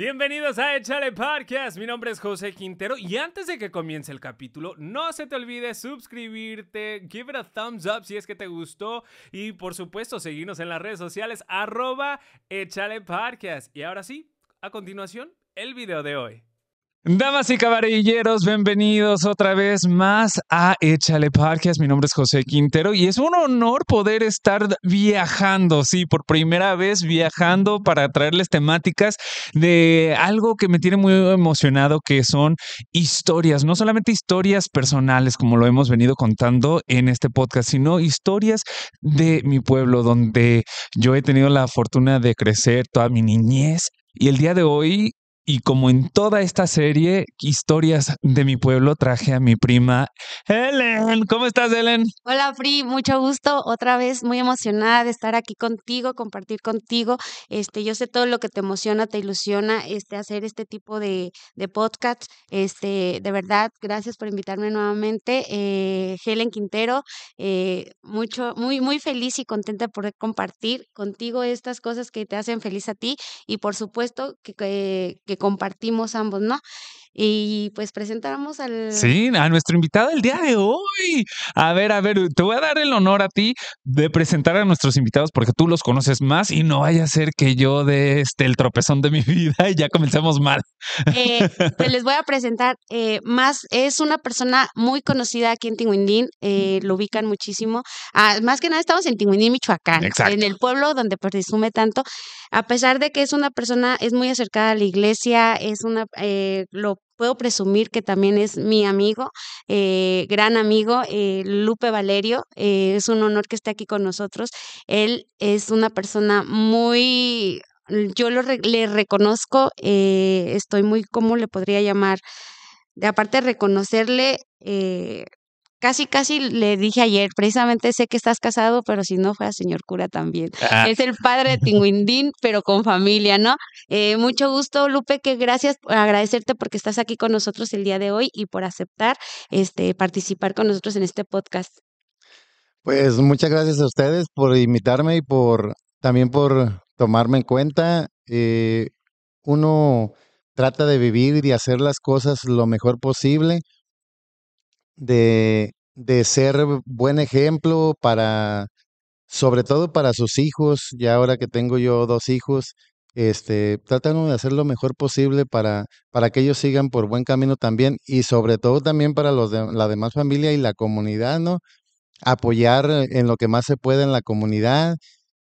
Bienvenidos a Echale Podcast, mi nombre es José Quintero y antes de que comience el capítulo, no se te olvide suscribirte, give it a thumbs up si es que te gustó y por supuesto seguirnos en las redes sociales arroba Echale Podcast. Y ahora sí, a continuación, el video de hoy. Damas y caballeros, bienvenidos otra vez más a Échale Parques. Mi nombre es José Quintero y es un honor poder estar viajando, sí, por primera vez viajando para traerles temáticas de algo que me tiene muy emocionado, que son historias, no solamente historias personales como lo hemos venido contando en este podcast, sino historias de mi pueblo donde yo he tenido la fortuna de crecer toda mi niñez. Y el día de hoy y como en toda esta serie, historias de mi pueblo, traje a mi prima Helen. ¿Cómo estás, Helen? Hola, Pri, mucho gusto. Otra vez muy emocionada de estar aquí contigo, compartir contigo. Este, yo sé todo lo que te emociona, te ilusiona, este, hacer este tipo de, podcast. Este, de verdad, gracias por invitarme nuevamente. Eh, Helen Quintero, eh, mucho, muy, muy feliz y contenta por compartir contigo estas cosas que te hacen feliz a ti. Y por supuesto que que compartimos ambos, ¿no? Y pues presentamos al... Sí, a nuestro invitado el día de hoy. A ver, a ver, te voy a dar el honor a ti de presentar a nuestros invitados porque tú los conoces más y no vaya a ser que yo dé este, el tropezón de mi vida y ya comencemos mal. Eh, te les voy a presentar eh, más. Es una persona muy conocida aquí en Tinguindín, eh, lo ubican muchísimo. Ah, más que nada estamos en Tinguindín, Michoacán, en el pueblo donde presume tanto. A pesar de que es una persona, es muy acercada a la iglesia, es una, eh, lo puedo presumir que también es mi amigo, eh, gran amigo, eh, Lupe Valerio. Eh, es un honor que esté aquí con nosotros. Él es una persona muy, yo lo, le reconozco, estoy muy, ¿cómo le podría llamar? Aparte de reconocerle casi, casi le dije ayer, precisamente sé que estás casado, pero si no fuera señor cura también. Ah. Es el padre de Tinguindín, pero con familia, ¿no? Eh, mucho gusto, Lupe, que gracias por agradecerte porque estás aquí con nosotros el día de hoy y por aceptar este, participar con nosotros en este podcast. Pues muchas gracias a ustedes por invitarme y por también por tomarme en cuenta. Eh, uno trata de vivir y hacer las cosas lo mejor posible de, ser buen ejemplo para, sobre todo para sus hijos, ya ahora que tengo yo dos hijos, este, tratan de hacer lo mejor posible para, que ellos sigan por buen camino también y sobre todo también para los de, la demás familia y la comunidad, ¿no? Apoyar en lo que más se puede en la comunidad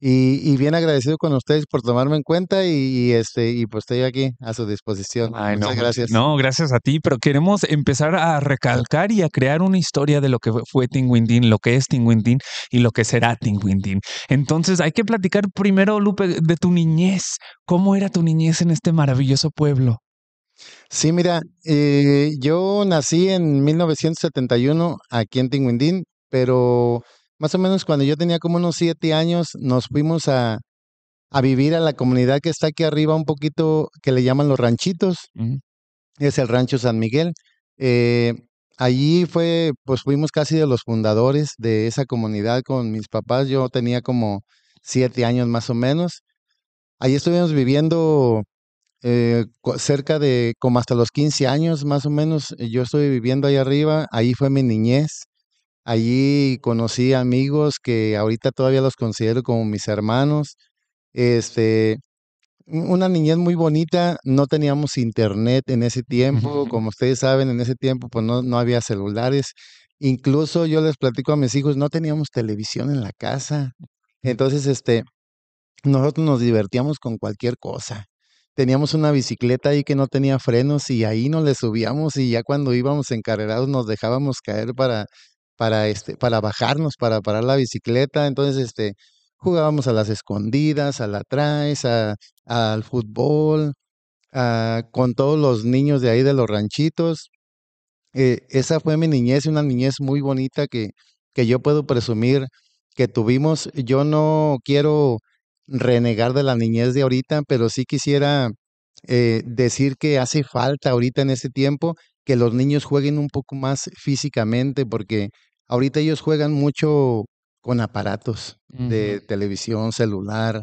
y, bien agradecido con ustedes por tomarme en cuenta y, este y pues estoy aquí a su disposición. Muchas gracias. No, gracias a ti, pero queremos empezar a recalcar y a crear una historia de lo que fue Tinguindín, lo que es Tinguindín y lo que será Tinguindín. Entonces, hay que platicar primero, Lupe, de tu niñez. ¿Cómo era tu niñez en este maravilloso pueblo? Sí, mira, eh, yo nací en 1971 aquí en Tinguindín, pero más o menos cuando yo tenía como unos siete años, nos fuimos a, vivir a la comunidad que está aquí arriba un poquito, que le llaman los ranchitos. Es el rancho San Miguel. Eh, allí fue, pues fuimos casi de los fundadores de esa comunidad con mis papás. Yo tenía como siete años más o menos. Allí estuvimos viviendo eh, cerca de como hasta los 15 años más o menos. Eh, yo estuve viviendo ahí arriba. Ahí fue mi niñez. Allí conocí amigos que ahorita todavía los considero como mis hermanos. Este, una niñez muy bonita, no teníamos internet en ese tiempo, como ustedes saben, en ese tiempo pues no, no había celulares. Incluso yo les platico a mis hijos, no teníamos televisión en la casa. Entonces, este, nosotros nos divertíamos con cualquier cosa. Teníamos una bicicleta ahí que no tenía frenos y ahí nos le subíamos y ya cuando íbamos encarrerados nos dejábamos caer para para, este, para bajarnos, para parar la bicicleta. Entonces, este, jugábamos a las escondidas, a la traes, a, al fútbol, con todos los niños de ahí de los ranchitos. Eh, esa fue mi niñez, una niñez muy bonita que, que yo puedo presumir que tuvimos. Yo no quiero renegar de la niñez de ahorita, pero sí quisiera eh, decir que hace falta ahorita en ese tiempo que los niños jueguen un poco más físicamente, porque Ahorita ellos juegan mucho con aparatos de televisión, celular,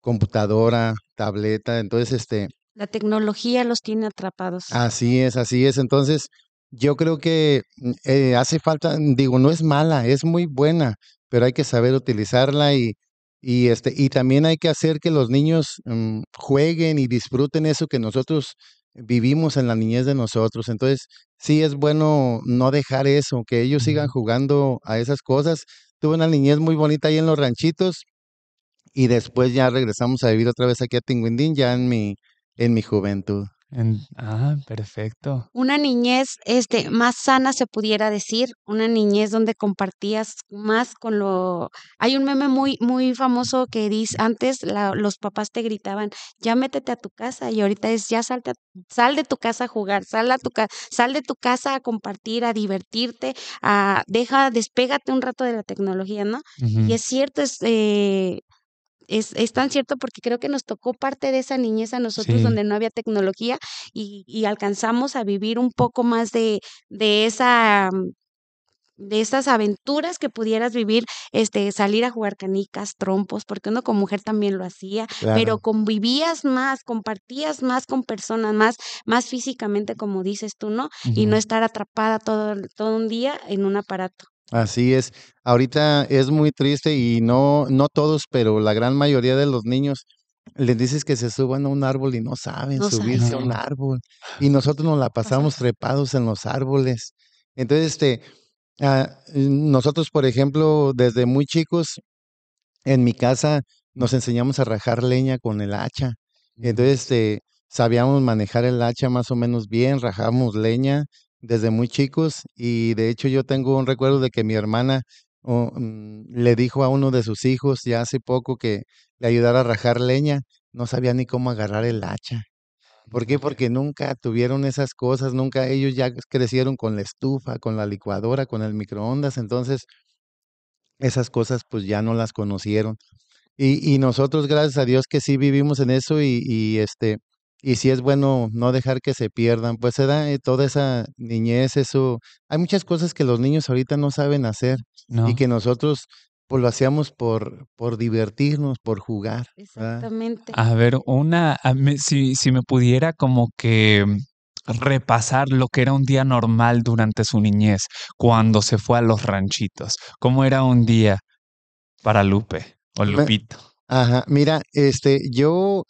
computadora, tableta, entonces este... La tecnología los tiene atrapados. Así es, así es. Entonces, yo creo que mm, eh, hace falta, mm, digo, no es mala, es muy buena, pero hay que saber utilizarla y, y, este, y también hay que hacer que los niños mm, jueguen y disfruten eso que nosotros vivimos en la niñez de nosotros. Entonces, sí es bueno no dejar eso, que ellos sigan jugando a esas cosas. Tuve una niñez muy bonita ahí en los ranchitos y después ya regresamos a vivir otra vez aquí a Tinguindín, ya en mi, en mi juventud ah, perfecto. Una niñez, este, más sana se pudiera decir, una niñez donde compartías más con lo... Hay un meme muy, muy famoso que dice, antes los papás te gritaban, ya métete a tu casa y ahorita es, ya salte sal de tu casa a jugar, sal, a tu sal de tu casa a compartir, a divertirte, a, deja, despégate un rato de la tecnología, ¿no? Y es cierto, es, eh, es, tan cierto porque creo que nos tocó parte de esa niñez a nosotros donde no había tecnología y, alcanzamos a vivir un poco más de, de esa mm, de esas aventuras que pudieras vivir, este, salir a jugar canicas, trompos, porque uno como mujer también lo hacía, pero convivías más, compartías más con personas, más, más físicamente, como dices tú, ¿no? Y no estar atrapada todo, todo un día en un aparato. Así es. Ahorita es muy triste y no, no todos, pero la gran mayoría de los niños les dices que se suban a un árbol y no saben subirse a un árbol. Y nosotros nos la pasamos trepados en los árboles. Entonces, este, ah, nosotros, por ejemplo, desde muy chicos, en mi casa nos enseñamos a rajar leña con el hacha. Entonces, este, sabíamos manejar el hacha más o menos bien, rajamos leña desde muy chicos y de hecho yo tengo un recuerdo de que mi hermana oh, mm, le dijo a uno de sus hijos ya hace poco que le ayudara a rajar leña, no sabía ni cómo agarrar el hacha. ¿Por qué? Porque nunca tuvieron esas cosas, nunca ellos ya crecieron con la estufa, con la licuadora, con el microondas, entonces esas cosas pues ya no las conocieron. Y, nosotros, gracias a Dios que sí vivimos en eso y, y este, y si es bueno no dejar que se pierdan, pues se da eh, toda esa niñez, eso, hay muchas cosas que los niños ahorita no saben hacer y que nosotros pues lo hacíamos por, por divertirnos, por jugar, Exactamente. A ver, una, si, si me pudiera como que repasar lo que era un día normal durante su niñez, cuando se fue a los ranchitos, ¿cómo era un día para Lupe o Lupito? Ajá, mira, este, yo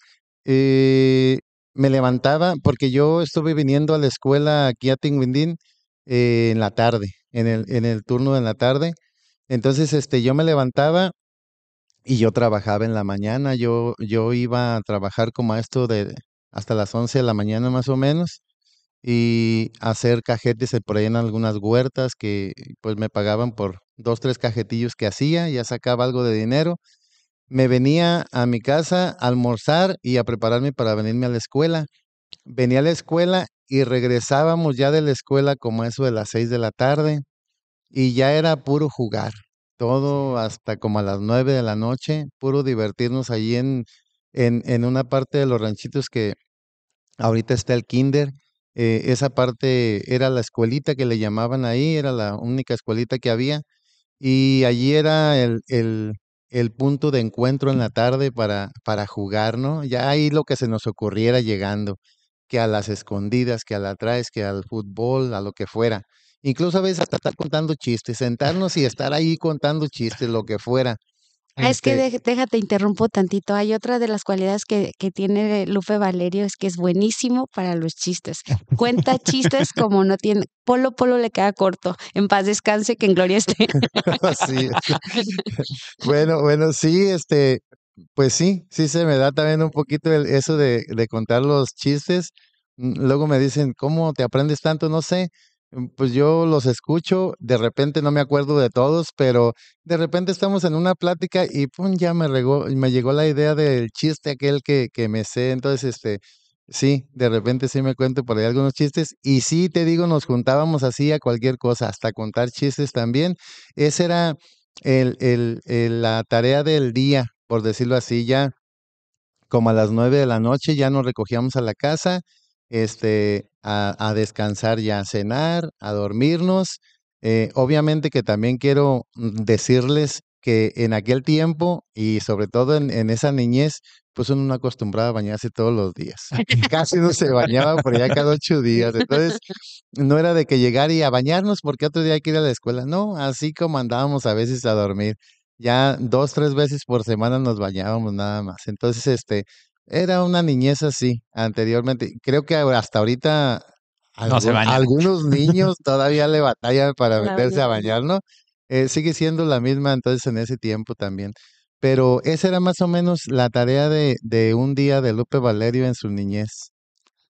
eh, me levantaba porque yo estuve viniendo a la escuela aquí a Tinguindín eh, en la tarde, en el, en el turno de la tarde. Entonces, este, yo me levantaba y yo trabajaba en la mañana. Yo, yo iba a trabajar como esto de hasta las 11 de la mañana más o menos y hacer cajetes por ahí en algunas huertas que pues me pagaban por dos, tres cajetillos que hacía, ya sacaba algo de dinero me venía a mi casa a almorzar y a prepararme para venirme a la escuela. Venía a la escuela y regresábamos ya de la escuela como eso de las seis de la tarde y ya era puro jugar, todo hasta como a las nueve de la noche, puro divertirnos allí en, en, en una parte de los ranchitos que ahorita está el kinder. Eh, esa parte era la escuelita que le llamaban ahí, era la única escuelita que había y allí era el, el el punto de encuentro en la tarde para, para jugar, ¿no? Ya ahí lo que se nos ocurriera llegando, que a las escondidas, que a la que al fútbol, a lo que fuera. Incluso a veces hasta estar contando chistes, sentarnos y estar ahí contando chistes, lo que fuera. Ah, es que este déjate, interrumpo tantito. Hay otra de las cualidades que, tiene Lupe Valerio es que es buenísimo para los chistes. Cuenta chistes como no tiene. Polo Polo le queda corto. En paz descanse, que en gloria esté. Bueno, bueno, sí, este, pues sí, sí se me da también un poquito el, eso de, de contar los chistes. Mm, luego me dicen, ¿cómo te aprendes tanto? No sé. Mm, pues yo los escucho, de repente no me acuerdo de todos, pero de repente estamos en una plática y pum, ya me, regó- me llegó la idea del chiste aquel que, que me sé. Entonces, este, sí, de repente sí me cuento por ahí algunos chistes. Y sí, te digo, nos juntábamos así a cualquier cosa, hasta contar chistes también. Esa era el, el- el- la tarea del día, por decirlo así, ya como a las nueve de la noche ya nos recogíamos a la casa este, a, descansar ya a cenar, a dormirnos. Eh, obviamente que también quiero mm, decirles que en aquel tiempo y sobre todo en, en esa niñez, pues uno no acostumbraba a bañarse todos los días. Casi no se bañaba por ya cada ocho días. Entonces, no era de que llegar y a bañarnos porque otro día hay que ir a la escuela. No, así como andábamos a veces a dormir. Ya dos, tres veces por semana nos bañábamos nada más. Entonces, este, era una niñez así, anteriormente. Creo que hasta ahorita algunos niños todavía le batallan para meterse a bañar, ¿no? Eh, sigue siendo la misma entonces en ese tiempo también. Pero esa era más o menos la tarea de, de un día de Lupe Valerio en su niñez.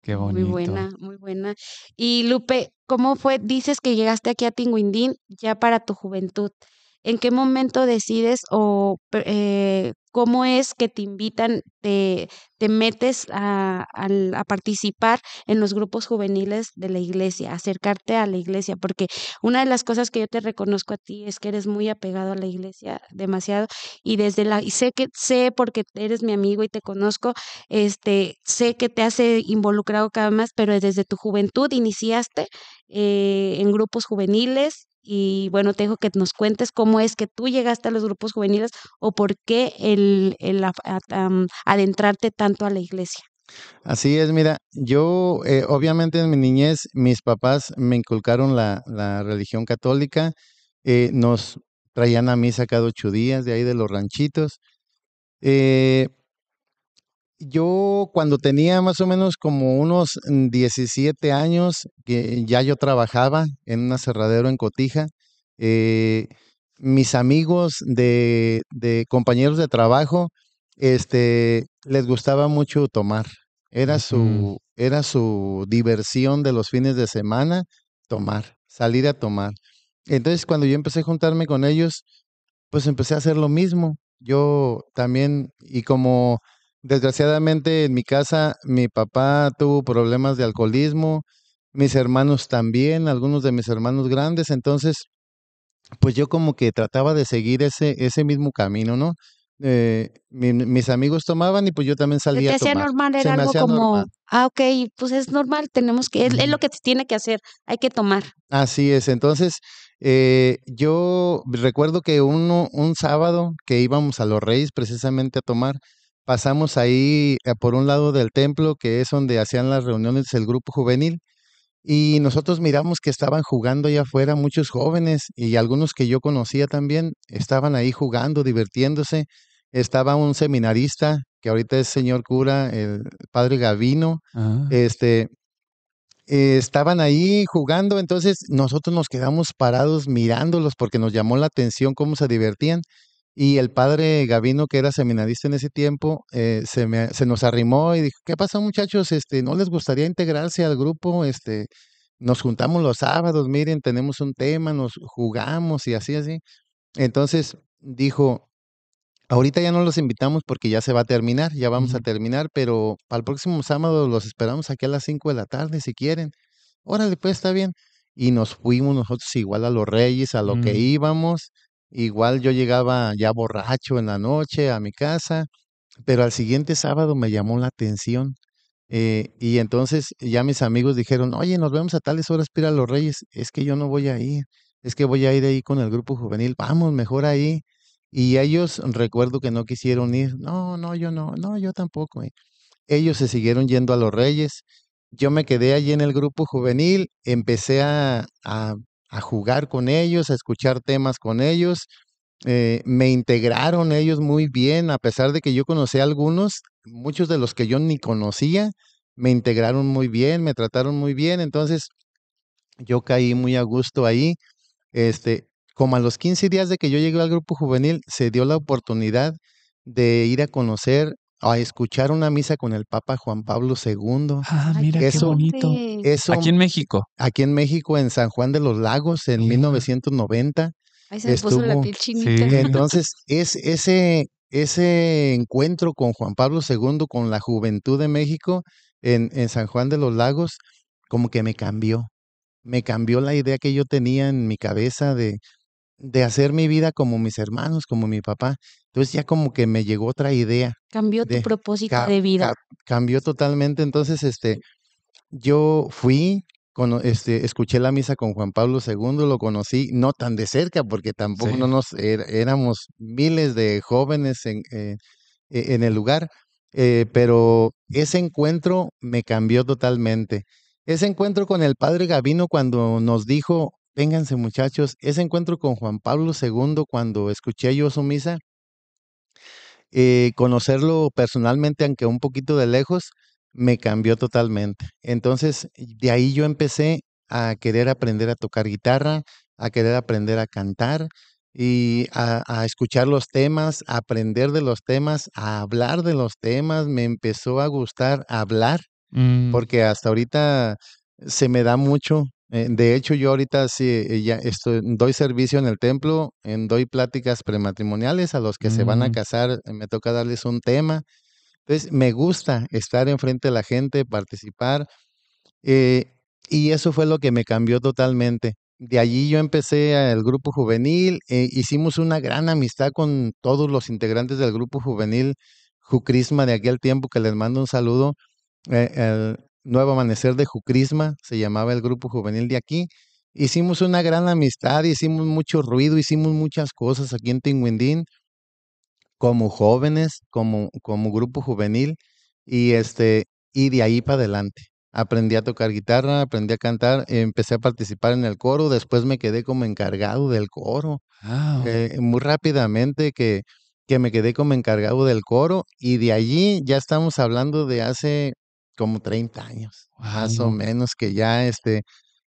Qué bonito. Muy buena, muy buena. Y Lupe, ¿cómo fue? Dices que llegaste aquí a Tinguindín ya para tu juventud en qué momento decides o eh, cómo es que te invitan, te, te metes a, participar en los grupos juveniles de la iglesia, acercarte a la iglesia, porque una de las cosas que yo te reconozco a ti es que eres muy apegado a la iglesia, demasiado, y desde la, y sé que, sé porque eres mi amigo y te conozco, este, sé que te has eh, involucrado cada vez más, pero desde tu juventud iniciaste eh, en grupos juveniles, y bueno, te dejo que nos cuentes cómo es que tú llegaste a los grupos juveniles o por qué el, adentrarte tanto a la iglesia. Así es, mira, yo eh, obviamente en mi niñez mis papás me inculcaron la, religión católica, eh, nos traían a misa cada ocho días de ahí de los ranchitos. Eh, yo cuando tenía más o menos como unos 17 mm, años, que ya yo trabajaba en un aserradero en Cotija. Eh, mis amigos de, compañeros de trabajo, este, les gustaba mucho tomar. Era su, era su diversión de los fines de semana, tomar, salir a tomar. Entonces, cuando yo empecé a juntarme con ellos, pues empecé a hacer lo mismo. Yo también, y como Desgraciadamente en mi casa mi papá tuvo problemas de alcoholismo, mis hermanos también, algunos de mis hermanos grandes, entonces pues yo como que trataba de seguir ese, ese mismo camino, ¿no? Eh, mis amigos tomaban y pues yo también salía a tomar. normal, era algo como, ah, ok, pues es normal, tenemos que, es, lo que se tiene que hacer, hay que tomar. Así es, entonces eh, yo recuerdo que uno, un sábado que íbamos a Los Reyes precisamente a tomar, Pasamos ahí eh, por un lado del templo, que es donde hacían las reuniones el grupo juvenil, y nosotros miramos que estaban jugando allá afuera muchos jóvenes y algunos que yo conocía también, estaban ahí jugando, divirtiéndose. Estaba un seminarista, que ahorita es señor cura, el padre Gavino, ah. este, eh, estaban ahí jugando, entonces nosotros nos quedamos parados mirándolos porque nos llamó la atención cómo se divertían y el padre Gavino, que era seminarista en ese tiempo, eh, se, me, se nos arrimó y dijo, ¿qué pasa muchachos? Este, ¿No les gustaría integrarse al grupo? Este, nos juntamos los sábados, miren, tenemos un tema, nos jugamos y así, así. Entonces dijo, ahorita ya no los invitamos porque ya se va a terminar, ya vamos a terminar, pero para el próximo sábado los esperamos aquí a las 5 de la tarde si quieren. Órale, pues está bien. Y nos fuimos nosotros igual a los Reyes, a lo que mm. íbamos. Igual yo llegaba ya borracho en la noche a mi casa, pero al siguiente sábado me llamó la atención. Eh, y entonces ya mis amigos dijeron, oye, nos vemos a tales horas, Pira los Reyes. Es que yo no voy a ir, es que voy a ir ahí con el grupo juvenil. Vamos, mejor ahí. Y ellos, recuerdo que no quisieron ir. No, no, yo no, no, yo tampoco. Eh. Ellos se siguieron yendo a los Reyes. Yo me quedé allí en el grupo juvenil, empecé a a jugar con ellos, a escuchar temas con ellos. Eh, me integraron ellos muy bien, a pesar de que yo conocía algunos, muchos de los que yo ni conocía, me integraron muy bien, me trataron muy bien, entonces yo caí muy a gusto ahí. Este, como a los 15 días de que yo llegué al grupo juvenil, se dio la oportunidad de ir a conocer a escuchar una misa con el Papa Juan Pablo II. Ah, mira eso, qué bonito. Eso, aquí en México. Aquí en México, en San Juan de los Lagos, en 1990. Ahí se puso Entonces, es, ese, ese encuentro con Juan Pablo II, con la juventud de México en, en San Juan de los Lagos, como que me cambió. Me cambió la idea que yo tenía en mi cabeza de, de hacer mi vida como mis hermanos, como mi papá. Entonces ya como que me llegó otra idea. Cambió tu propósito de vida. cambió totalmente. Entonces, este, yo fui, con, este, escuché la misa con Juan Pablo II, lo conocí, no tan de cerca, porque tampoco nos er-, éramos miles de jóvenes en, eh, e-, el lugar, eh, pero ese encuentro me cambió totalmente. Ese encuentro con el padre Gavino cuando nos dijo, vénganse muchachos, ese encuentro con Juan Pablo II cuando escuché yo su misa, eh, conocerlo personalmente, aunque un poquito de lejos, me cambió totalmente. Entonces, de ahí yo empecé a querer aprender a tocar guitarra, a querer aprender a cantar y a, escuchar los temas, a aprender de los temas, a hablar de los temas. Me empezó a gustar hablar, mm. porque hasta ahorita se me da mucho eh, de hecho, yo ahorita sí eh, ya estoy, doy servicio en el templo, en, doy pláticas prematrimoniales a los que se van a mm. casar, eh, me toca darles un tema. Entonces, me gusta estar enfrente de la gente, participar. y eso fue lo que me cambió totalmente. De allí yo empecé al grupo juvenil, hicimos una gran amistad con todos los integrantes del grupo juvenil Jucrisma de aquel tiempo, que les mando un saludo. Nuevo Amanecer de Jucrisma, se llamaba el grupo juvenil de aquí. Hicimos una gran amistad, hicimos mucho ruido, hicimos muchas cosas aquí en Tinguindín, como jóvenes, como, como grupo juvenil, y, este, y de ahí para adelante. Aprendí a tocar guitarra, aprendí a cantar, empecé a participar en el coro, después me quedé como encargado del coro. Ah, eh, muy rápidamente que, que me quedé como encargado del coro y de allí ya estamos hablando de hace como 30 años, más o menos, que ya este,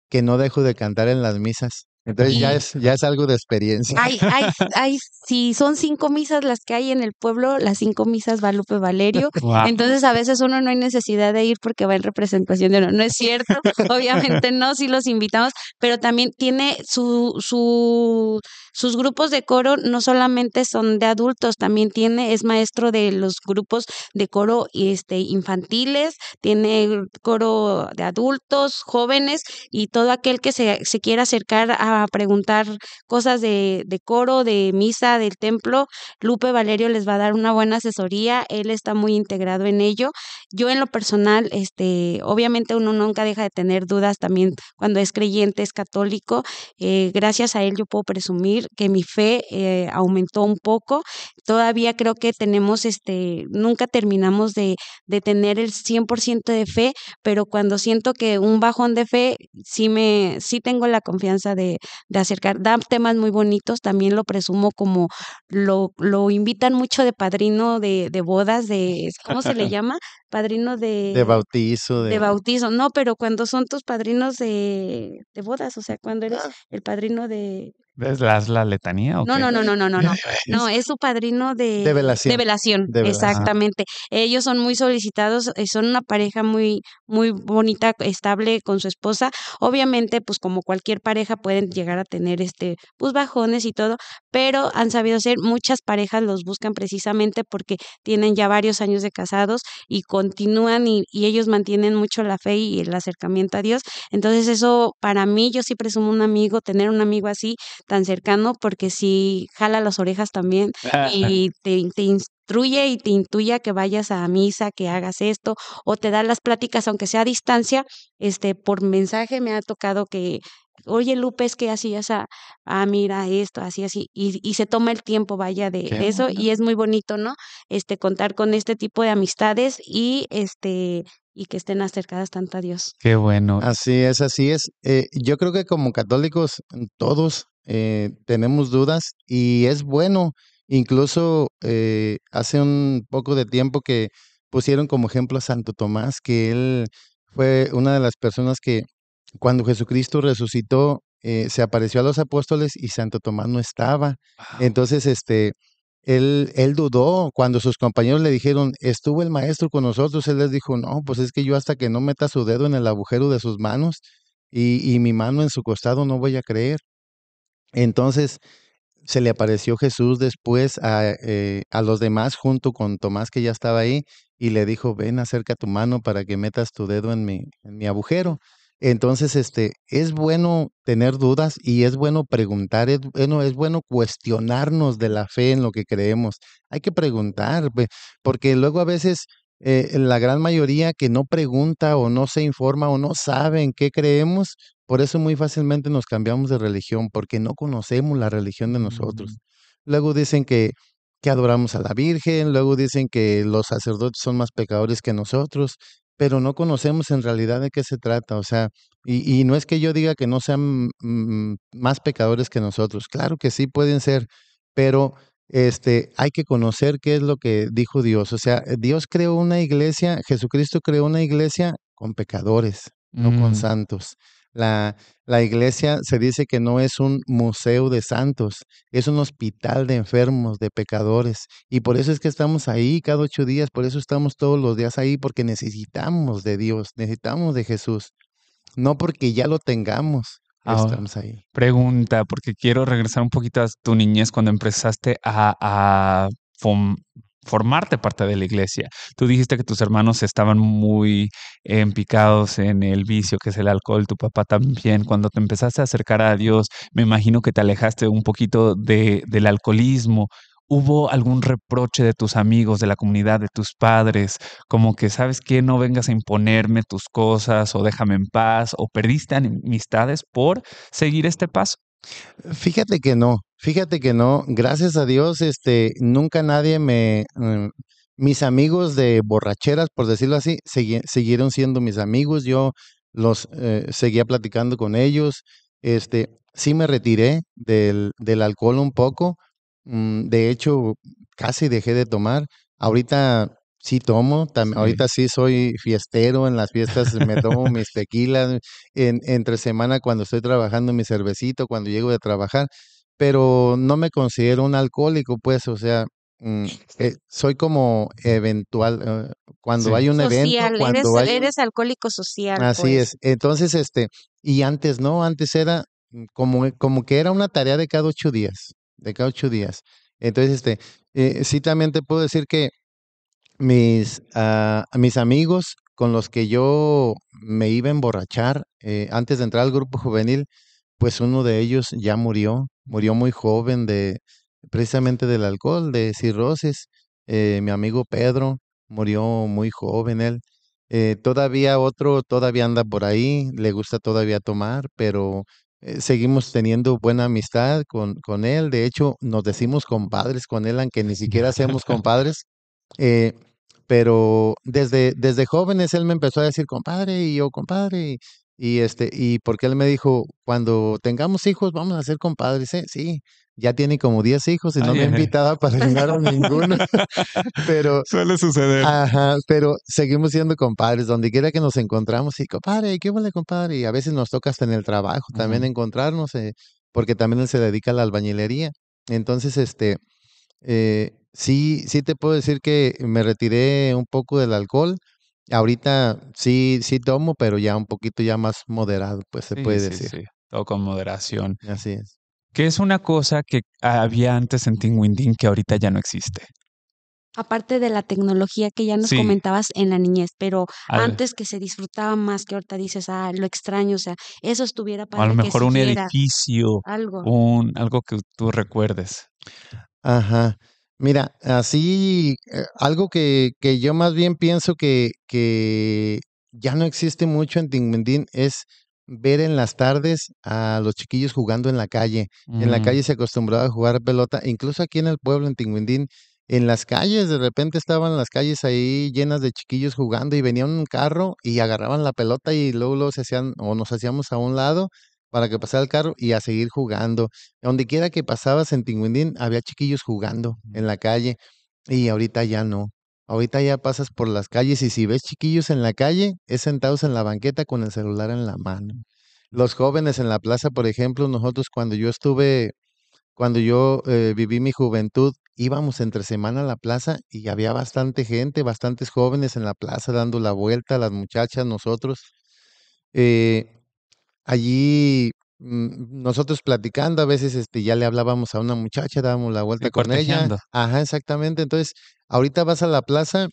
que no dejo de cantar en las misas. Entonces ya es, ya es algo de experiencia. Hay, hay, hay, si son cinco misas las que hay en el pueblo, las cinco misas va Lupe Valerio. Entonces a veces uno no hay necesidad de ir porque va en representación de uno. No es cierto, obviamente no, si los invitamos, pero también tiene su, su sus grupos de coro no solamente son de adultos, también tiene, es maestro de los grupos de coro este, infantiles, tiene coro de adultos, jóvenes y todo aquel que se, se quiera acercar a preguntar cosas de, coro, de misa, del templo, Lupe Valerio les va a dar una buena asesoría, él está muy integrado en ello. Yo en lo personal, este, obviamente uno nunca deja de tener dudas también cuando es creyente, es católico. Eh, gracias a él yo puedo presumir que mi fe eh, aumentó un poco. Todavía creo que tenemos, este, nunca terminamos de, tener el 100% de fe, pero cuando siento que un bajón de fe, sí, me, sí tengo la confianza de, acercar. Da temas muy bonitos, también lo presumo como lo, lo invitan mucho de padrino de, de bodas, de, ¿cómo se le llama? Padrino de... De bautizo. De... bautizo, no, pero cuando son tus padrinos de bodas, o sea, cuando eres ah. el padrino de, ¿Es la, letanía? no, no, no, no, no, no, no. No, es su padrino de, velación. exactamente. Ellos son muy solicitados, eh, son una pareja muy, muy bonita, estable con su esposa. Obviamente, pues como cualquier pareja pueden llegar a tener este, pues bajones y todo, pero han sabido ser, muchas parejas los buscan precisamente porque tienen ya varios años de casados y continúan y, y ellos mantienen mucho la fe y el acercamiento a Dios. Entonces eso para mí, yo sí presumo un amigo, tener un amigo así, tan cercano porque si jala las orejas también y te, instruye y te intuya que vayas a misa, que hagas esto o te da las pláticas aunque sea a distancia, este por mensaje me ha tocado que oye Lupe, es que así, sea ah, mira esto, así, así, y, se toma el tiempo, vaya, de, eso, y es muy bonito, ¿no? Este, contar con este tipo de amistades y este y que estén acercadas tanto a Dios. Qué bueno. Así es, así es. Eh, yo creo que como católicos, todos eh, tenemos dudas y es bueno. Incluso eh, hace un poco de tiempo que pusieron como ejemplo a Santo Tomás, que él fue una de las personas que cuando Jesucristo resucitó, eh, se apareció a los apóstoles y Santo Tomás no estaba. Entonces, este, él, él dudó cuando sus compañeros le dijeron, estuvo el maestro con nosotros, él les dijo, no, pues es que yo hasta que no meta su dedo en el agujero de sus manos y mi mano en su costado no voy a creer. Entonces se le apareció Jesús después a, eh, a, los demás junto con Tomás que ya estaba ahí y le dijo, ven, acerca tu mano para que metas tu dedo en mi, en mi agujero. Entonces, este, es bueno tener dudas y es bueno preguntar, es bueno, es bueno cuestionarnos de la fe en lo que creemos. Hay que preguntar, porque luego a veces eh, la gran mayoría que no pregunta o no se informa o no sabe en qué creemos, por eso muy fácilmente nos cambiamos de religión, porque no conocemos la religión de nosotros. Mm. Luego dicen que, que adoramos a la Virgen, luego dicen que los sacerdotes son más pecadores que nosotros, pero no conocemos en realidad de qué se trata. O sea, y, no es que yo diga que no sean mm, más pecadores que nosotros, claro que sí pueden ser, pero este, hay que conocer qué es lo que dijo Dios. O sea, Dios creó una iglesia, Jesucristo creó una iglesia con pecadores, no con mm. santos. La, la iglesia se dice que no es un museo de santos, es un hospital de enfermos, de pecadores. Y por eso es que estamos ahí cada ocho días, por eso estamos todos los días ahí, porque necesitamos de Dios, necesitamos de Jesús. No porque ya lo tengamos, estamos ahí. Pregunta, porque quiero regresar un poquito a tu niñez cuando empezaste a, a formarte parte de la iglesia. Tú dijiste que tus hermanos estaban muy empicados en el vicio que es el alcohol, tu papá también. Cuando te empezaste a acercar a Dios, me imagino que te alejaste un poquito de, del alcoholismo. ¿Hubo algún reproche de tus amigos, de la comunidad, de tus padres? Como que, ¿sabes que No vengas a imponerme tus cosas o déjame en paz o perdiste amistades por seguir este paso. Fíjate que no, fíjate que no. Gracias a Dios, este, nunca nadie me, mm, mis amigos de borracheras, por decirlo así, siguieron siendo mis amigos. Yo los eh, seguía platicando con ellos. Este, sí me retiré del, del alcohol un poco. Mm, de hecho, casi dejé de tomar. Ahorita Sí, tomo. Ahorita sí soy fiestero. En las fiestas me tomo mis tequilas. En, entre semana, cuando estoy trabajando, mi cervecito, cuando llego de trabajar. Pero no me considero un alcohólico, pues, o sea, mm, eh, soy como eventual eh, cuando hay un evento cuando eres, alcohólico social así pues. es entonces este y antes no antes era mm, como eh, como que era una tarea de cada ocho días de cada ocho días entonces este sí también te puedo decir que mis, ah, mis amigos con los que yo me iba a emborrachar eh, antes de entrar al grupo juvenil, pues uno de ellos ya murió, murió muy joven de precisamente del alcohol, de cirrosis. Eh, mi amigo Pedro murió muy joven él. Eh, todavía otro todavía anda por ahí, le gusta todavía tomar, pero seguimos teniendo buena amistad con, con él. De hecho, nos decimos compadres con él, aunque ni siquiera seamos compadres pero desde, desde jóvenes él me empezó a decir compadre y yo compadre y, este, y porque él me dijo, cuando tengamos hijos vamos a ser compadres, eh, sí, ya tiene como 10 hijos y no me ha invitado para llegar a ninguno, pero... Suele suceder. Ajá, pero seguimos siendo compadres, donde quiera que nos encontramos y compadre, ¿qué vale compadre? Y a veces nos toca hasta en el trabajo también encontrarnos, eh, porque también él se dedica a la albañilería. Entonces, este, eh, Sí, sí te puedo decir que me retiré un poco del alcohol. Ahorita sí, sí tomo, pero ya un poquito ya más moderado, pues se puede decir. sí. Todo con moderación. Así es. ¿Qué es una cosa que había antes en Tinguindín que ahorita ya no existe? Aparte de la tecnología que ya nos comentabas en la niñez, pero antes que se disfrutaba más, que ahorita dices, ah, lo extraño, o sea, eso estuviera a lo mejor un edificio, algo. un, algo que tú recuerdes. Ajá. Mira, así eh, algo que, que yo más bien pienso que, que ya no existe mucho en Tinguindín es ver en las tardes a los chiquillos jugando en la calle. En la calle se acostumbraba a jugar pelota, incluso aquí en el pueblo, en Tinguindín, en las calles, de repente estaban las calles ahí llenas de chiquillos jugando y venía un carro y agarraban la pelota y luego, luego hacían o nos hacíamos a un lado para que pasara el carro y a seguir jugando. Donde quiera que pasabas en Tinguindín, había chiquillos jugando en la calle y ahorita ya no. Ahorita ya pasas por las calles y si ves chiquillos en la calle, es sentados en la banqueta con el celular en la mano. Los jóvenes en la plaza, por ejemplo, nosotros cuando yo estuve, cuando yo eh, viví mi juventud, íbamos entre semana a la plaza y había bastante gente, bastantes jóvenes en la plaza dando la vuelta, las muchachas, nosotros. Eh, allí mm, nosotros platicando, a veces este, ya le hablábamos a una muchacha, dábamos la vuelta con ella. Ajá, exactamente. Entonces, ahorita vas a la plaza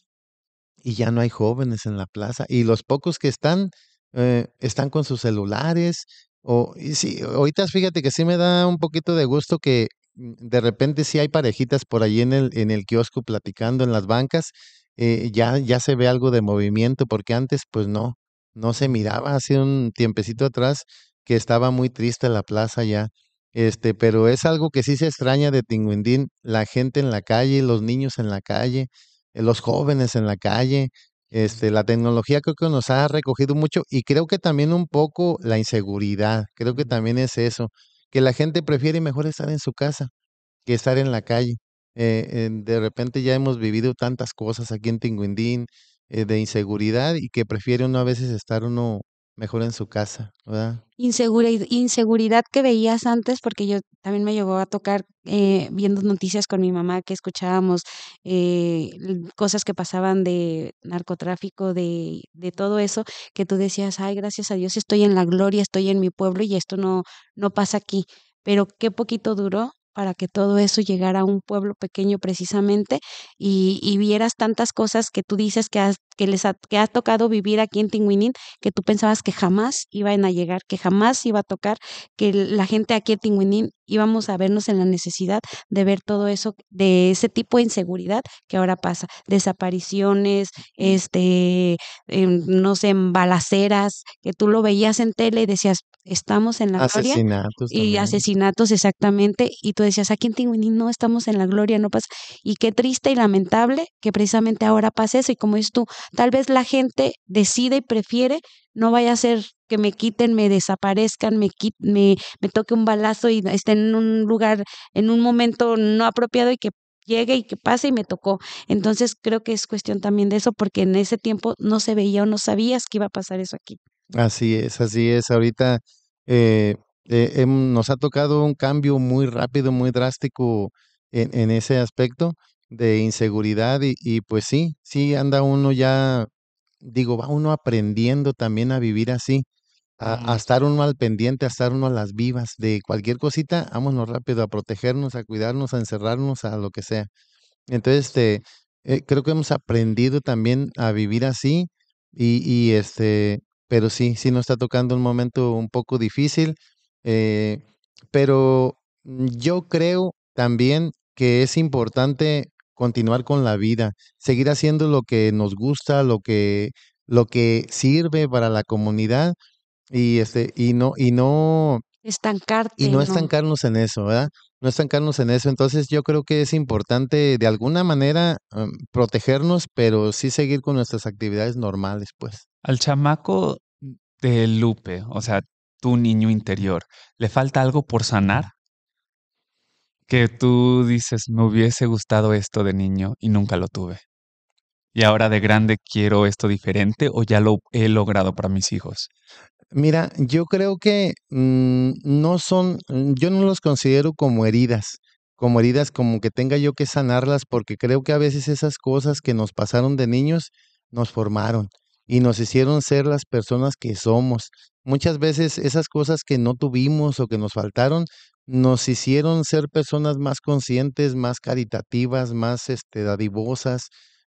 y ya no hay jóvenes en la plaza. Y los pocos que están, eh, están con sus celulares. O, y sí, ahorita fíjate que sí me da un poquito de gusto que mm, de repente sí hay parejitas por allí en el, en el kiosco platicando en las bancas. Eh, ya, ya se ve algo de movimiento, porque antes pues no, no se miraba hace un tiempecito atrás que estaba muy triste la plaza ya. Este, pero es algo que sí se extraña de Tinguindín, la gente en la calle, los niños en la calle, eh, los jóvenes en la calle, este, la tecnología creo que nos ha recogido mucho y creo que también un poco la inseguridad, creo que también es eso, que la gente prefiere mejor estar en su casa que estar en la calle. Eh, de repente ya hemos vivido tantas cosas aquí en Tinguindín, eh, de inseguridad y que prefiere uno a veces estar uno mejor en su casa, ¿verdad? Inseguridad, inseguridad que veías antes, porque yo también me llegó a tocar eh, viendo noticias con mi mamá que escuchábamos eh, cosas que pasaban de narcotráfico, de, de todo eso, que tú decías, ay, gracias a Dios estoy en la gloria, estoy en mi pueblo y esto no, no pasa aquí. Pero qué poquito duró para que todo eso llegara a un pueblo pequeño precisamente y, vieras tantas cosas que tú dices que has, que les ha, tocado vivir aquí en Tinguinín, que tú pensabas que jamás iban a llegar, que jamás iba a tocar, que la gente aquí en Tinguinín íbamos a vernos en la necesidad de ver todo eso, de ese tipo de inseguridad que ahora pasa, desapariciones, este, em, no sé, balaceras, que tú lo veías en tele y decías, estamos en la gloria y asesinatos exactamente, y tú decías, aquí en Tingüini no estamos en la gloria, no pasa. Y qué triste y lamentable que precisamente ahora pase eso. Y como es tú, tal vez la gente decide y prefiere, no vaya a ser que me quiten, me desaparezcan, me, me, me toque un balazo y esté en un lugar, en un momento no apropiado y que llegue y que pase y me tocó. Entonces creo que es cuestión también de eso, porque en ese tiempo no se veía o no sabías que iba a pasar eso aquí. Así es, así es. Ahorita eh, eh, nos ha tocado un cambio muy rápido, muy drástico en, en ese aspecto de inseguridad y, y, pues sí, sí anda uno ya, digo, va uno aprendiendo también a vivir así, a, estar uno al pendiente, a estar uno a las vivas de cualquier cosita, vámonos rápido a protegernos, a cuidarnos, a encerrarnos, a lo que sea. Entonces, este, eh, creo que hemos aprendido también a vivir así y, y este, pero sí, sí nos está tocando un momento un poco difícil, eh, pero mm, yo creo también que es importante continuar con la vida, seguir haciendo lo que nos gusta, lo que, lo que sirve para la comunidad y este, y no, y no Y no, estancarnos en eso, ¿verdad? No estancarnos en eso. Entonces yo creo que es importante de alguna manera em, protegernos, pero sí seguir con nuestras actividades normales, pues. Al chamaco de Lupe, o sea, tu niño interior? ¿Le falta algo por sanar? Que tú dices, me hubiese gustado esto de niño y nunca lo tuve. Y ahora de grande quiero esto diferente o ya lo he logrado para mis hijos. Mira, yo creo que mm, no son, mm, yo no los considero como heridas, como heridas como que tenga yo que sanarlas, porque creo que a veces esas cosas que nos pasaron de niños nos formaron y nos hicieron ser las personas que somos muchas veces esas cosas que no tuvimos o que nos faltaron nos hicieron ser personas más conscientes, más caritativas, más este, dadivosas.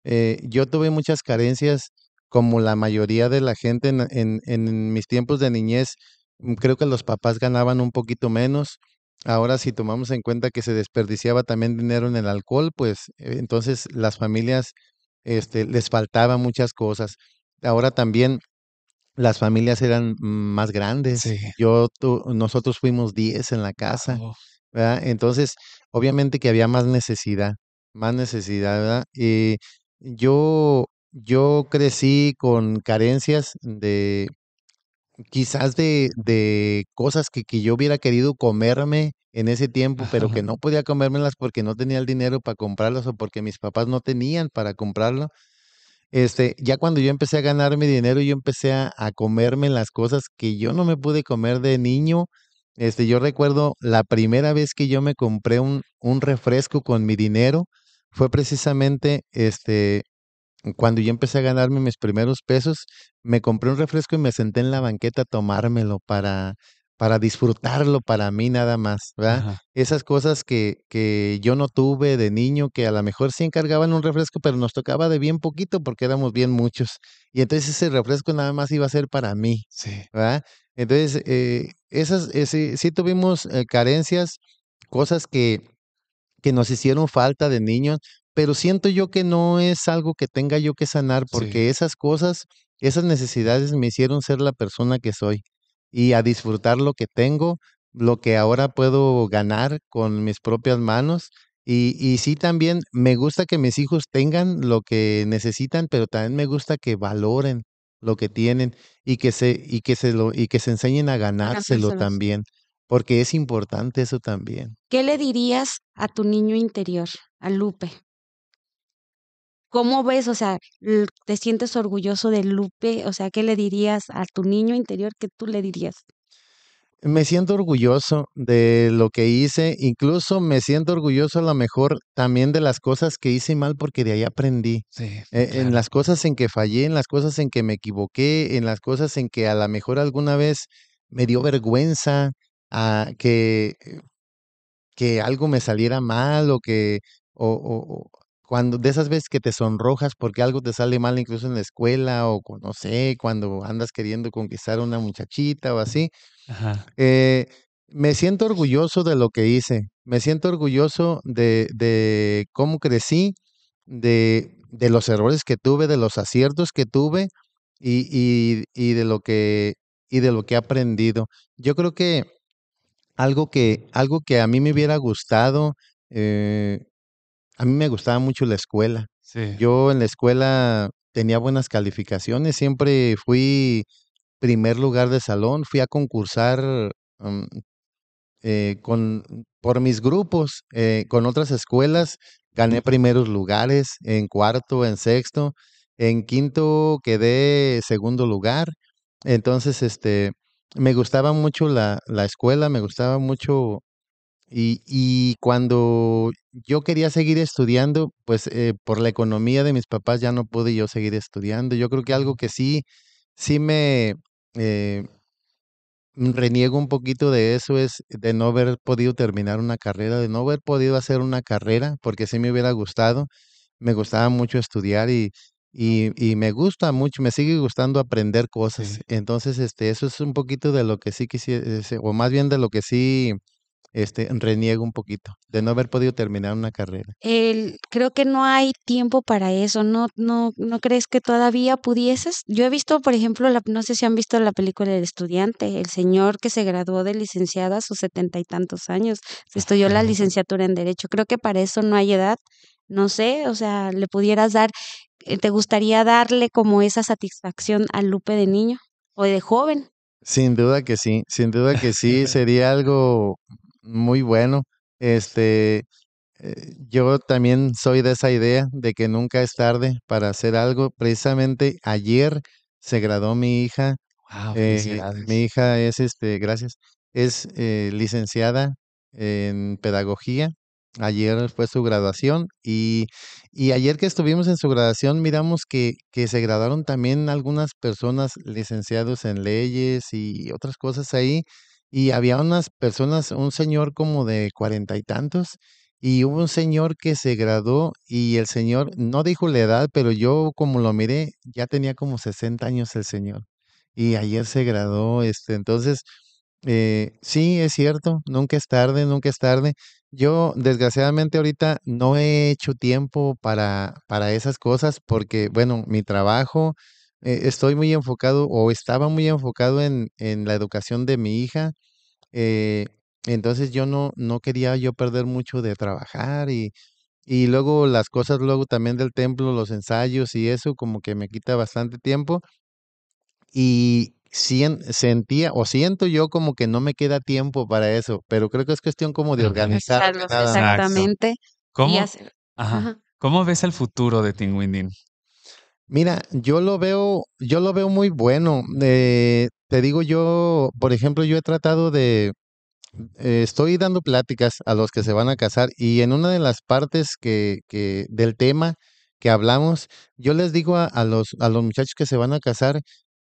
Eh, yo tuve muchas carencias, como la mayoría de la gente en, mis tiempos de niñez. Mm, creo que los papás ganaban un poquito menos. Ahora, si tomamos en cuenta que se desperdiciaba también dinero en el alcohol, pues eh, entonces las familias este, les faltaban muchas cosas. Ahora también las familias eran más grandes. Yo, nosotros fuimos 10 en la casa. ¿verdad? Entonces, obviamente que había más necesidad, más necesidad, ¿verdad? Y yo, yo crecí con carencias de quizás de, de cosas que, que, yo hubiera querido comerme en ese tiempo, pero que no podía comérmelas porque no tenía el dinero para comprarlas o porque mis papás no tenían para comprarlo. Este, ya cuando yo empecé a ganar mi dinero, yo empecé a, comerme las cosas que yo no me pude comer de niño. Este, yo recuerdo la primera vez que yo me compré un, un refresco con mi dinero fue precisamente este, cuando yo empecé a ganarme mis primeros pesos, me compré un refresco y me senté en la banqueta a tomármelo para para disfrutarlo para mí nada más, ¿verdad? Esas cosas que, que yo no tuve de niño, que a lo mejor sí encargaban un refresco, pero nos tocaba de bien poquito porque éramos bien muchos. Y entonces ese refresco nada más iba a ser para mí, Entonces, eh, esas, sí, tuvimos eh, carencias, cosas que, que nos hicieron falta de niños, pero siento yo que no es algo que tenga yo que sanar porque esas cosas, esas necesidades me hicieron ser la persona que soy y a disfrutar lo que tengo, lo que ahora puedo ganar con mis propias manos. Y, y sí, también me gusta que mis hijos tengan lo que necesitan, pero también me gusta que valoren lo que tienen y que se, y que se, lo, y que se enseñen a ganárselo también, porque es importante eso también. ¿Qué le dirías a tu niño interior, a Lupe? ¿Cómo ves? O sea, ¿te sientes orgulloso de Lupe? O sea, ¿qué le dirías a tu niño interior? ¿Qué tú le dirías? Me siento orgulloso de lo que hice, incluso me siento orgulloso a lo mejor también de las cosas que hice mal porque de ahí aprendí. E, en las cosas en que fallé, en las cosas en que me equivoqué, en las cosas en que a lo mejor alguna vez me dio vergüenza a ah, que, eh, que algo me saliera mal o que o, o, cuando de esas veces que te sonrojas porque algo te sale mal incluso en la escuela o no sé, cuando andas queriendo conquistar a una muchachita o así, eh, me siento orgulloso de lo que hice, me siento orgulloso de, de cómo crecí, de, de los errores que tuve, de los aciertos que tuve y, y, de lo que, y de lo que he aprendido. Yo creo que algo que, algo que a mí me hubiera gustado eh, a mí me gustaba mucho la escuela. Yo en la escuela tenía buenas calificaciones, siempre fui primer lugar de salón, fui a concursar mm, eh, con, por mis grupos, eh, con otras escuelas, gané primeros lugares, en cuarto, en sexto, en quinto quedé segundo lugar. Entonces, este, me gustaba mucho la, la escuela, me gustaba mucho y, cuando yo quería seguir estudiando, pues eh, por la economía de mis papás ya no pude yo seguir estudiando. Yo creo que algo que sí, sí me eh, mm, reniego un poquito de eso es de no haber podido terminar una carrera, de no haber podido hacer una carrera, porque sí me hubiera gustado. Me gustaba mucho estudiar y, y, me gusta mucho, me sigue gustando aprender cosas. Entonces, este, eso es un poquito de lo que sí quisiera, o más bien de lo que sí este, reniego un poquito de no haber podido terminar una carrera. El, creo que no hay tiempo para eso, ¿no, no, no crees que todavía pudieses? Yo he visto, por ejemplo, la, no sé si han visto la película El estudiante, el señor que se graduó de licenciado a sus setenta y tantos años, estudió la licenciatura en Derecho, creo que para eso no hay edad, no sé, o sea, le pudieras dar, eh, ¿te gustaría darle como esa satisfacción al Lupe de niño o de joven? Sin duda que sí, sin duda que sí, sería algo muy bueno. Este, eh, yo también soy de esa idea de que nunca es tarde para hacer algo. Precisamente ayer se graduó mi hija. Wow, eh, mi hija es, este, gracias, es eh, licenciada en pedagogía. Ayer fue su graduación y, y ayer que estuvimos en su graduación miramos que, que se graduaron también algunas personas licenciados en leyes y otras cosas ahí y había unas personas, un señor como de cuarenta y tantos, y hubo un señor que se graduó y el señor, no dijo la edad, pero yo como lo miré, ya tenía como 60 años el señor. Y ayer se graduó, este, entonces, eh, sí, es cierto, nunca es tarde, nunca es tarde. Yo, desgraciadamente, ahorita no he hecho tiempo para, para esas cosas porque, bueno, mi trabajo, eh, estoy muy enfocado o estaba muy enfocado en, en la educación de mi hija. Eh, entonces yo no, no quería yo perder mucho de trabajar y, y luego las cosas luego también del templo, los ensayos y eso como que me quita bastante tiempo y sien, sentía o siento yo como que no me queda tiempo para eso, pero creo que es cuestión como de organizar. Exactamente. ¿Cómo? ¿Cómo ves el futuro de Team Winding? Mira, yo lo veo, yo lo veo muy bueno. Eh, te digo yo, por ejemplo, yo he tratado de, eh, estoy dando pláticas a los que se van a casar y en una de las partes que, del tema que hablamos, yo les digo a, los, a los muchachos que se van a casar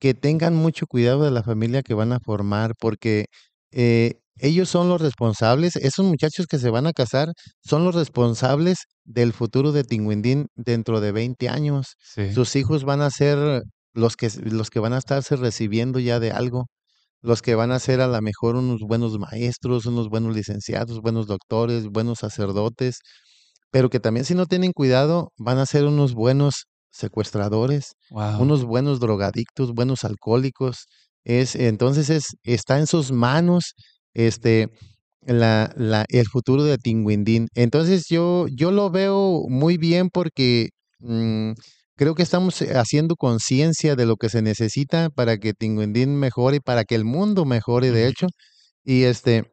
que tengan mucho cuidado de la familia que van a formar, porque eh, ellos son los responsables, esos muchachos que se van a casar son los responsables del futuro de Tinguindín dentro de 20 años. Sus hijos van a ser los que, los que van a estarse recibiendo ya de algo, los que van a ser a lo mejor unos buenos maestros, unos buenos licenciados, buenos doctores, buenos sacerdotes, pero que también si no tienen cuidado van a ser unos buenos secuestradores, unos buenos drogadictos, buenos alcohólicos. Es, entonces es, está en sus manos este, la, la, el futuro de Tinguindín. Entonces yo, yo lo veo muy bien porque mm, creo que estamos eh, haciendo conciencia de lo que se necesita para que Tinguindín mejore, para que el mundo mejore, de hecho, y este,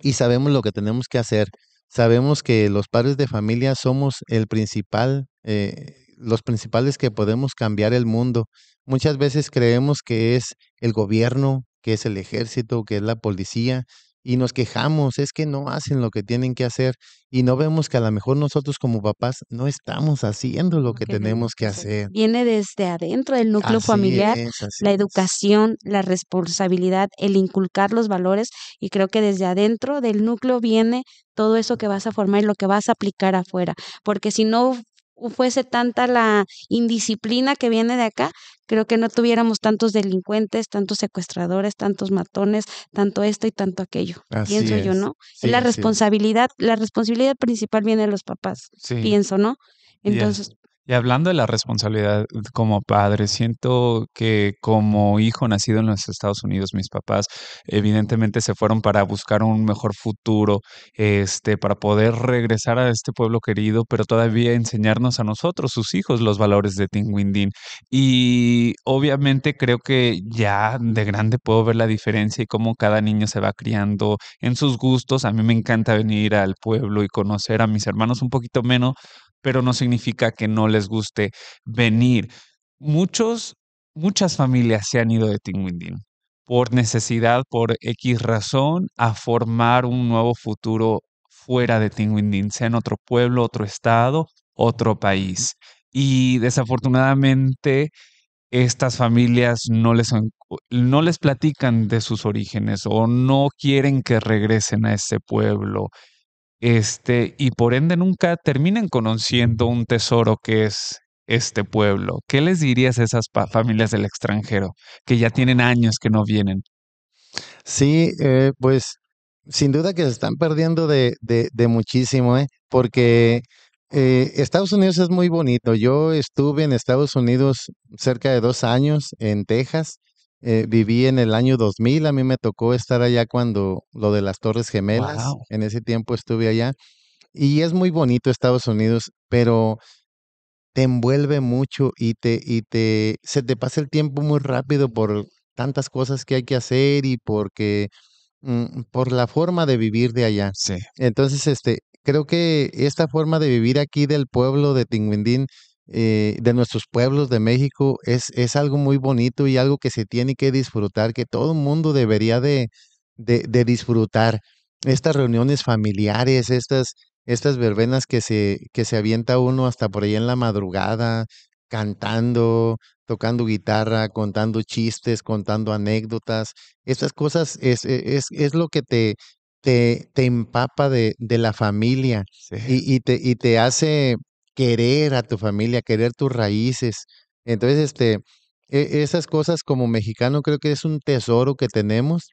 y sabemos lo que tenemos que hacer. Sabemos que los padres de familia somos el principal, eh, los principales que podemos cambiar el mundo. Muchas veces creemos que es el gobierno, que es el ejército, que es la policía, y nos quejamos, es que no hacen lo que tienen que hacer y no vemos que a lo mejor nosotros como papás no estamos haciendo lo que tenemos que hacer. Viene desde adentro del núcleo familiar, la educación, la responsabilidad, el inculcar los valores y creo que desde adentro del núcleo viene todo eso que vas a formar y lo que vas a aplicar afuera, porque si no fuese tanta la indisciplina que viene de acá, creo que no tuviéramos tantos delincuentes, tantos secuestradores, tantos matones, tanto esto y tanto aquello. pienso yo, ¿no? la responsabilidad, la responsabilidad principal viene de los papás, pienso, ¿no? Entonces, y hablando de la responsabilidad como padre, siento que como hijo nacido en los Estados Unidos, mis papás evidentemente se fueron para buscar un mejor futuro, este, para poder regresar a este pueblo querido, pero todavía enseñarnos a nosotros, sus hijos, los valores de Tinguindín. Y obviamente creo que ya de grande puedo ver la diferencia y cómo cada niño se va criando en sus gustos. A mí me encanta venir al pueblo y conocer a mis hermanos un poquito menos pero no significa que no les guste venir. Muchos, muchas familias se han ido de Tinguindín por necesidad, por X razón, a formar un nuevo futuro fuera de Tingwindin, sea en otro pueblo, otro estado, otro país. Y desafortunadamente, estas familias no les, no les platican de sus orígenes o no quieren que regresen a ese pueblo este, y por ende nunca terminan conociendo un tesoro que es este pueblo. ¿Qué les dirías a esas familias del extranjero que ya tienen años que no vienen? Sí, eh, pues sin duda que se están perdiendo de, de, de muchísimo, ¿eh? porque eh, Estados Unidos es muy bonito. Yo estuve en Estados Unidos cerca de dos años, en Texas, eh, viví en el año 2000, a mí me tocó estar allá cuando lo de las Torres Gemelas, en ese tiempo estuve allá. Y es muy bonito Estados Unidos, pero te envuelve mucho y te, y te, se te pasa el tiempo muy rápido por tantas cosas que hay que hacer y porque, mm, por la forma de vivir de allá. Entonces, este, creo que esta forma de vivir aquí del pueblo de Tinguindín eh, de nuestros pueblos de México es, es algo muy bonito y algo que se tiene que disfrutar, que todo el mundo debería de, de, disfrutar. Estas reuniones familiares, estas, estas verbenas que se, que se avienta uno hasta por ahí en la madrugada, cantando, tocando guitarra, contando chistes, contando anécdotas. Estas cosas es, e, es, lo que te, te, te empapa de, la familia y, te, y te hace querer a tu familia, querer tus raíces. Entonces, este, e, esas cosas como mexicano creo que es un tesoro que tenemos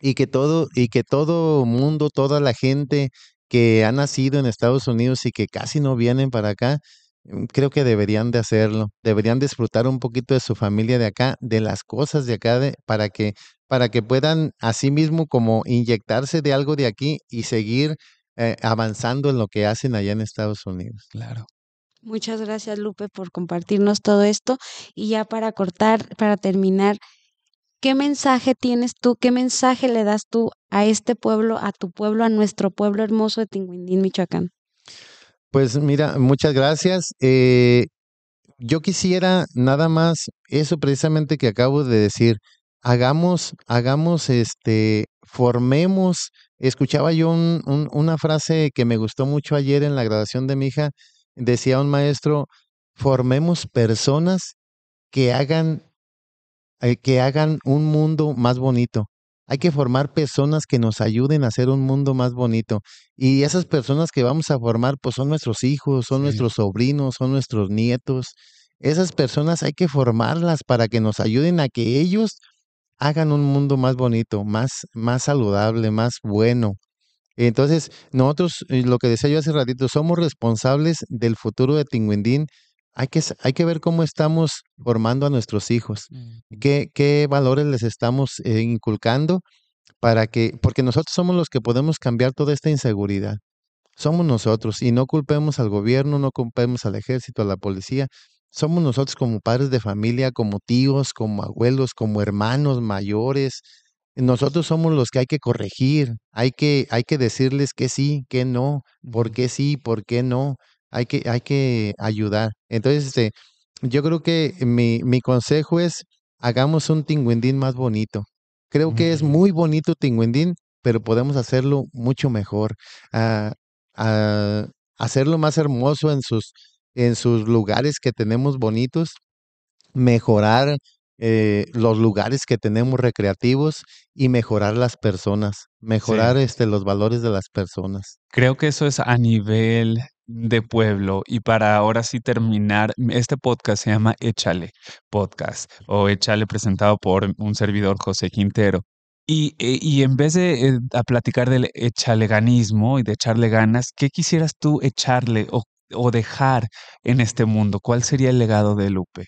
y que todo y que todo mundo, toda la gente que ha nacido en Estados Unidos y que casi no vienen para acá, mm, creo que deberían de hacerlo, deberían disfrutar un poquito de su familia de acá, de las cosas de acá de, para que para que puedan así mismo como inyectarse de algo de aquí y seguir eh, avanzando en lo que hacen allá en Estados Unidos. Claro. Muchas gracias, Lupe, por compartirnos todo esto. Y ya para cortar, para terminar, ¿qué mensaje tienes tú? ¿Qué mensaje le das tú a este pueblo, a tu pueblo, a nuestro pueblo hermoso de Tinguindín, Michoacán? Pues mira, muchas gracias. Eh, yo quisiera nada más eso precisamente que acabo de decir. Hagamos, hagamos, este, formemos Escuchaba yo un, una frase que me gustó mucho ayer en la graduación de mi hija. Decía un maestro, formemos personas que hagan, eh, que hagan un mundo más bonito. Hay que formar personas que nos ayuden a hacer un mundo más bonito. Y esas personas que vamos a formar, pues son nuestros hijos, son nuestros sobrinos, son nuestros nietos. Esas personas hay que formarlas para que nos ayuden a que ellos hagan un mundo más bonito, más, más saludable, más bueno. Entonces, nosotros, eh, lo que decía yo hace ratito, somos responsables del futuro de Tinguindín. Hay que, hay que ver cómo estamos formando a nuestros hijos, mm. qué, qué, valores les estamos eh, inculcando para que, porque nosotros somos los que podemos cambiar toda esta inseguridad. Somos nosotros y no culpemos al gobierno, no culpemos al ejército, a la policía, somos nosotros como padres de familia, como tíos, como abuelos, como hermanos mayores. Nosotros somos los que hay que corregir, hay que, hay que decirles que sí, que no, por qué sí, por qué no, hay que, hay que ayudar. Entonces, este, yo creo que mi, mi consejo es, hagamos un tingüendín más bonito. Creo que es mm. muy bonito tingüendín, pero podemos hacerlo mucho mejor, ah, ah, hacerlo más hermoso en sus, en sus lugares que tenemos bonitos, mejorar eh, los lugares que tenemos recreativos y mejorar las personas, mejorar este, los valores de las personas. Creo que eso es a nivel de pueblo y para ahora sí terminar, este podcast se llama Échale Podcast o Échale presentado por un servidor José Quintero. Y, eh, en vez de eh, a platicar del echaleganismo y de echarle ganas, ¿qué quisieras tú echarle o o dejar en este mundo? ¿Cuál sería el legado de Lupe?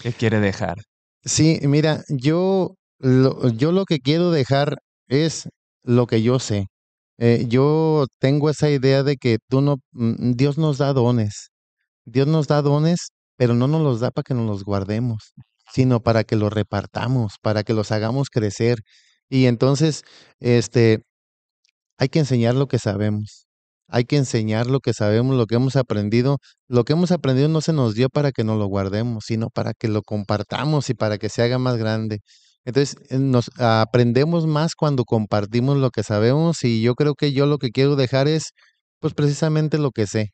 ¿Qué quiere dejar? Sí, mira, yo lo, yo lo que quiero dejar es lo que yo sé. Eh, yo tengo esa idea de que tú no, mm, Dios nos da dones. Dios nos da dones, pero no nos los da para que nos los guardemos, sino para que los repartamos, para que los hagamos crecer. Y entonces, este, hay que enseñar lo que sabemos. Hay que enseñar lo que sabemos, lo que hemos aprendido. Lo que hemos aprendido no se nos dio para que nos lo guardemos, sino para que lo compartamos y para que se haga más grande. Entonces, eh, nos aprendemos más cuando compartimos lo que sabemos y yo creo que yo lo que quiero dejar es, pues precisamente lo que sé.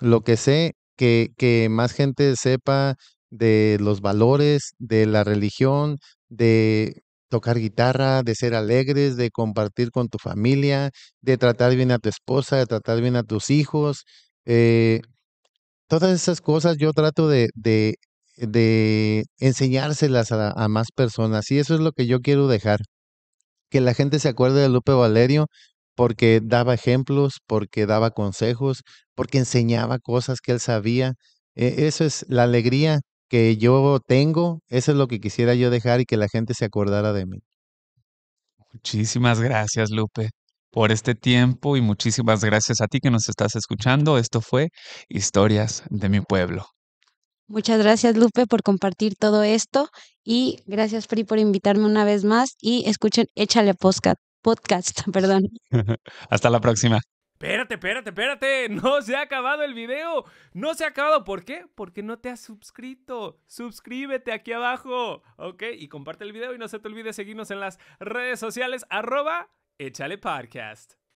Lo que sé, que, que más gente sepa de los valores, de la religión, de tocar guitarra, de ser alegres, de compartir con tu familia, de tratar bien a tu esposa, de tratar bien a tus hijos. Eh, todas esas cosas yo trato de, de, enseñárselas a, más personas y eso es lo que yo quiero dejar. Que la gente se acuerde de Lupe Valerio porque daba ejemplos, porque daba consejos, porque enseñaba cosas que él sabía. E, eso es la alegría que yo tengo, eso es lo que quisiera yo dejar y que la gente se acordara de mí. Muchísimas gracias, Lupe, por este tiempo y muchísimas gracias a ti que nos estás escuchando. Esto fue Historias de mi pueblo. Muchas gracias, Lupe, por compartir todo esto y gracias, Fri, por invitarme una vez más y escuchen Échale Podcast, podcast perdón. Hasta la próxima. Espérate, espérate, espérate. No se ha acabado el video. No se ha acabado. ¿Por qué? Porque no te has suscrito. Suscríbete aquí abajo. ¿Ok? Y comparte el video y no se te olvide seguirnos en las redes sociales. Arroba Échale Podcast.